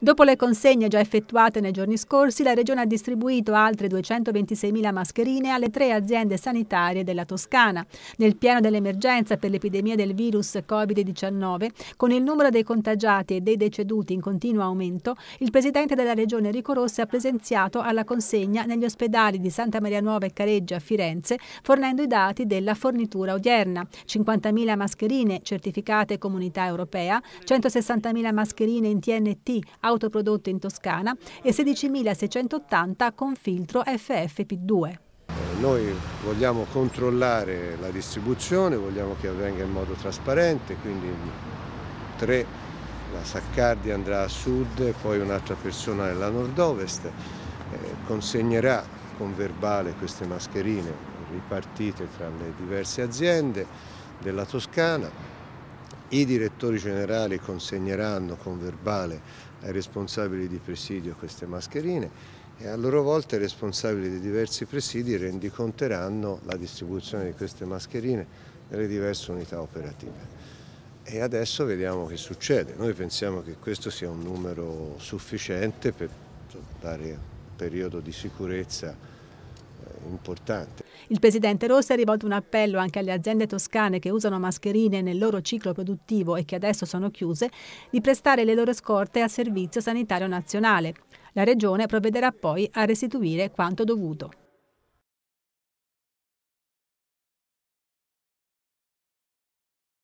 Dopo le consegne già effettuate nei giorni scorsi, la Regione ha distribuito altre 226.000 mascherine alle tre aziende sanitarie della Toscana. Nel piano dell'emergenza per l'epidemia del virus Covid-19, con il numero dei contagiati e dei deceduti in continuo aumento, il Presidente della Regione Enrico Rossi ha presenziato alla consegna negli ospedali di Santa Maria Nuova e Careggia a Firenze, fornendo i dati della fornitura odierna. 50.000 mascherine certificate Comunità Europea, 160.000 mascherine in TNT, autoprodotte in Toscana e 16.680 con filtro FFP2. Noi vogliamo controllare la distribuzione, vogliamo che avvenga in modo trasparente, quindi tre, la Saccardi andrà a sud e poi un'altra persona nella nord-ovest, eh, consegnerà con verbale queste mascherine ripartite tra le diverse aziende della Toscana i direttori generali consegneranno con verbale ai responsabili di presidio queste mascherine e a loro volta i responsabili di diversi presidi rendiconteranno la distribuzione di queste mascherine nelle diverse unità operative. E adesso vediamo che succede. Noi pensiamo che questo sia un numero sufficiente per dare un periodo di sicurezza importante. Il presidente Rossi ha rivolto un appello anche alle aziende toscane che usano mascherine nel loro ciclo produttivo e che adesso sono chiuse di prestare le loro scorte al Servizio Sanitario Nazionale. La Regione provvederà poi a restituire quanto dovuto.